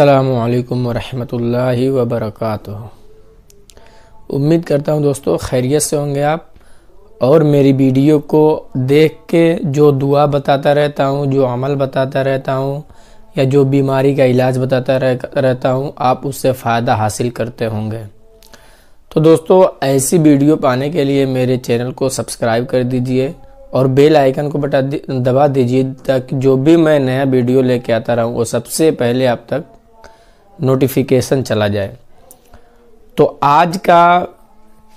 अल्लाम वरहमतुल्लाहि वर्क उम्मीद करता हूँ दोस्तों खैरियत से होंगे आप और मेरी वीडियो को देख के जो दुआ बताता रहता हूँ जो अमल बताता रहता हूँ या जो बीमारी का इलाज बताता रह, रहता हूँ आप उससे फ़ायदा हासिल करते होंगे तो दोस्तों ऐसी वीडियो पाने के लिए मेरे चैनल को सब्सक्राइब कर दीजिए और बेल आइकन को बटा दबा दीजिए ताकि जो भी मैं नया वीडियो लेके आता रहूँ वो सबसे पहले आप तक नोटिफिकेशन चला जाए तो आज का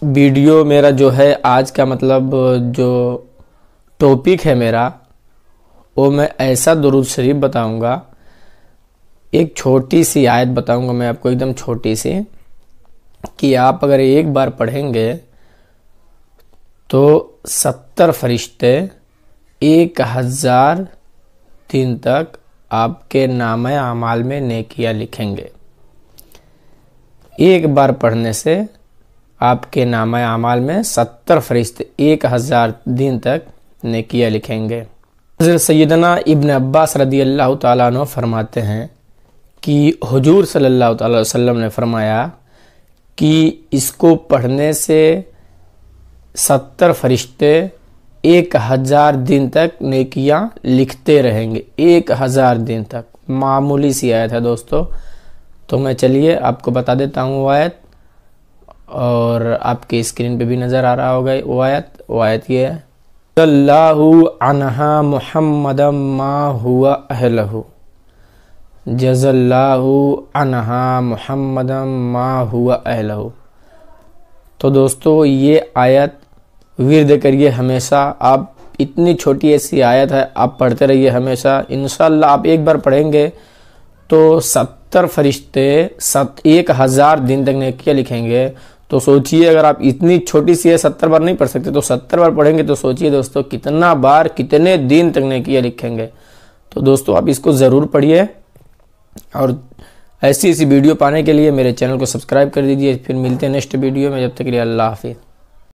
वीडियो मेरा जो है आज का मतलब जो टॉपिक है मेरा वो मैं ऐसा दुरुद शरीफ बताऊंगा एक छोटी सी आयत बताऊंगा मैं आपको एकदम छोटी सी कि आप अगर एक बार पढ़ेंगे तो सत्तर फरिश्ते एक हज़ार दिन तक आपके नाम अमाल में नेकिया लिखेंगे एक बार पढ़ने से आपके नाम अमाल में सत्तर फरिश्ते एक हज़ार दिन तक नकिया लिखेंगे सैदना इबन अब्बास रदी अल्लाह तु फरमाते हैं कि हजूर सल्लल्लाहु अलैहि वसल्लम ने फरमाया कि इसको पढ़ने से सत्तर फरिश्ते एक हज़ार दिन तक नकियाँ लिखते रहेंगे एक हज़ार दिन तक मामूली सी आयत है दोस्तों तो मैं चलिए आपको बता देता हूँ वो आयत और आपके स्क्रीन पे भी नज़र आ रहा होगा वो आयत वो आयत ये है सल्लाहु मोहम्मद मा हुआ अहलहू जजल्लाहु अनहा मोहम्मद मा हुआ अहलहू तो दोस्तों ये आयत विरद करिए हमेशा आप इतनी छोटी ऐसी आयत है आप पढ़ते रहिए हमेशा इन आप एक बार पढ़ेंगे तो सब सत्तर फरिश्ते सत एक हज़ार दिन तक नेकिया लिखेंगे तो सोचिए अगर आप इतनी छोटी सी है सत्तर बार नहीं पढ़ सकते तो सत्तर बार पढ़ेंगे तो सोचिए दोस्तों कितना बार कितने दिन तक नेकिया लिखेंगे तो दोस्तों आप इसको ज़रूर पढ़िए और ऐसी ऐसी वीडियो पाने के लिए मेरे चैनल को सब्सक्राइब कर दीजिए फिर मिलते हैं नेक्स्ट वीडियो में जब तक के लिए अल्लाह हाफिज़